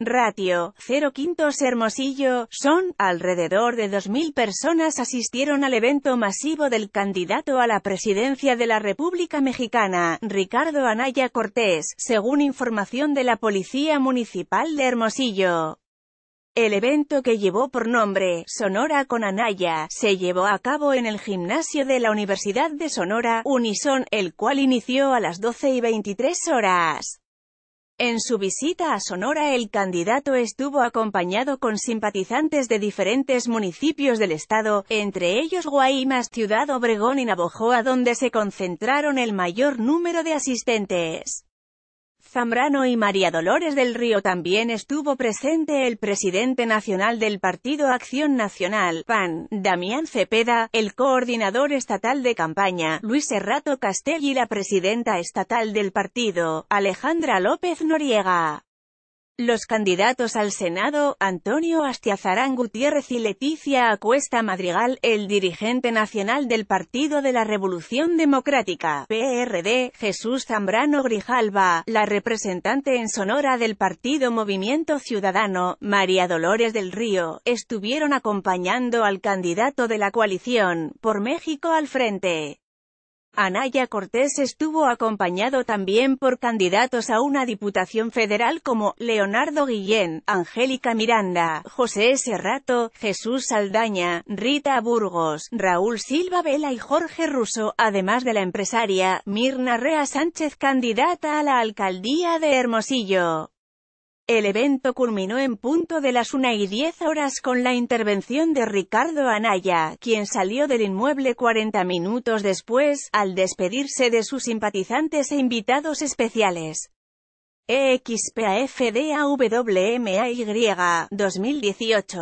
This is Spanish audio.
Ratio, 0 quintos Hermosillo, son, alrededor de 2.000 personas asistieron al evento masivo del candidato a la presidencia de la República Mexicana, Ricardo Anaya Cortés, según información de la Policía Municipal de Hermosillo. El evento que llevó por nombre, Sonora con Anaya, se llevó a cabo en el gimnasio de la Universidad de Sonora, Unison, el cual inició a las 12 y 23 horas. En su visita a Sonora el candidato estuvo acompañado con simpatizantes de diferentes municipios del estado, entre ellos Guaymas, Ciudad Obregón y Navojoa donde se concentraron el mayor número de asistentes. Zambrano y María Dolores del Río también estuvo presente el presidente nacional del Partido Acción Nacional, PAN, Damián Cepeda, el coordinador estatal de campaña, Luis Errato Castell y la presidenta estatal del partido, Alejandra López Noriega. Los candidatos al Senado, Antonio Astiazarán Gutiérrez y Leticia Acuesta Madrigal, el dirigente nacional del Partido de la Revolución Democrática, PRD, Jesús Zambrano Grijalva, la representante en Sonora del Partido Movimiento Ciudadano, María Dolores del Río, estuvieron acompañando al candidato de la coalición, por México al frente. Anaya Cortés estuvo acompañado también por candidatos a una diputación federal como Leonardo Guillén, Angélica Miranda, José Serrato, Jesús Saldaña, Rita Burgos, Raúl Silva Vela y Jorge Russo, además de la empresaria Mirna Rea Sánchez candidata a la alcaldía de Hermosillo. El evento culminó en punto de las una y diez horas con la intervención de Ricardo Anaya, quien salió del inmueble 40 minutos después, al despedirse de sus simpatizantes e invitados especiales. EXPAFDAWMAY 2018